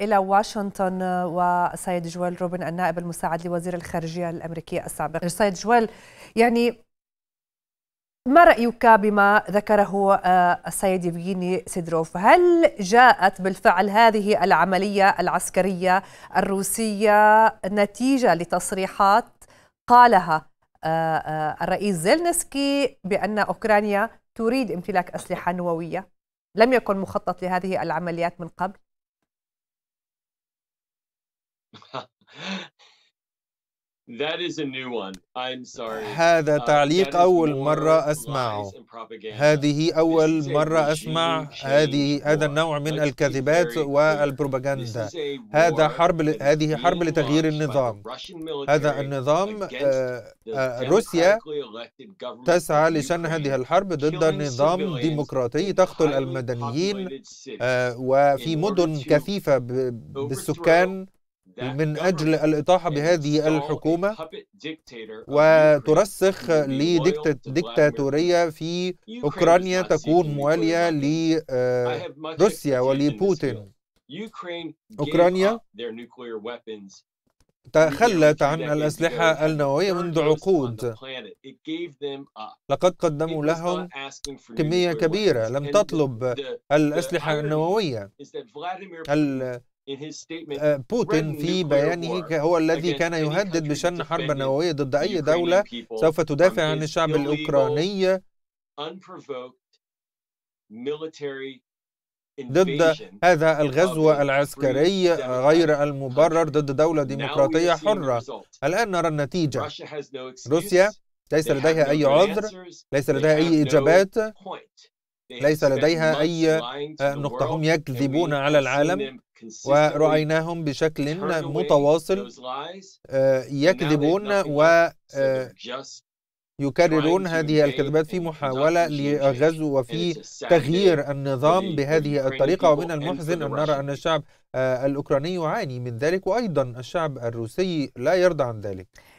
إلى واشنطن والسيد جويل روبن النائب المساعد لوزير الخارجية الأمريكية السابق السيد جويل يعني ما رأيك بما ذكره آه، السيد يفغيني سيدروف هل جاءت بالفعل هذه العملية العسكرية الروسية نتيجة لتصريحات قالها آه، آه، الرئيس زيلنسكي بأن أوكرانيا تريد امتلاك أسلحة نووية لم يكن مخطط لهذه العمليات من قبل هذا uh, تعليق أول مرة أسمعه. هذه أول مرة أسمع هذه هذا النوع من الكذبات والبروباغندا. هذا حرب ل... هذه حرب لتغيير النظام. هذا النظام آه، آه، روسيا تسعى لشن هذه الحرب ضد نظام ديمقراطي تقتل المدنيين آه، وفي مدن كثيفة بالسكان من أجل الإطاحة بهذه الحكومة وترسخ لديكتاتورية في أوكرانيا تكون موالية لروسيا آه، ولبوتين أوكرانيا تخلت عن الأسلحة النووية منذ عقود لقد قدموا لهم كمية كبيرة لم تطلب الأسلحة النووية آه، بوتين في بيانه هو الذي كان يهدد بشن حرب نووية ضد أي دولة سوف تدافع عن الشعب الأوكراني ضد هذا الغزو العسكري غير المبرر ضد دولة ديمقراطية حرة الآن نرى النتيجة روسيا ليس لديها أي عذر ليس لديها أي إجابات ليس لديها أي نقطة هم يكذبون على العالم ورأيناهم بشكل متواصل آه، يكذبون ويكررون آه، هذه الكذبات في محاولة لغزو وفي تغيير النظام بهذه الطريقة ومن المحزن أن نرى أن الشعب آه، الأوكراني يعاني من ذلك وأيضا الشعب الروسي لا يرضى عن ذلك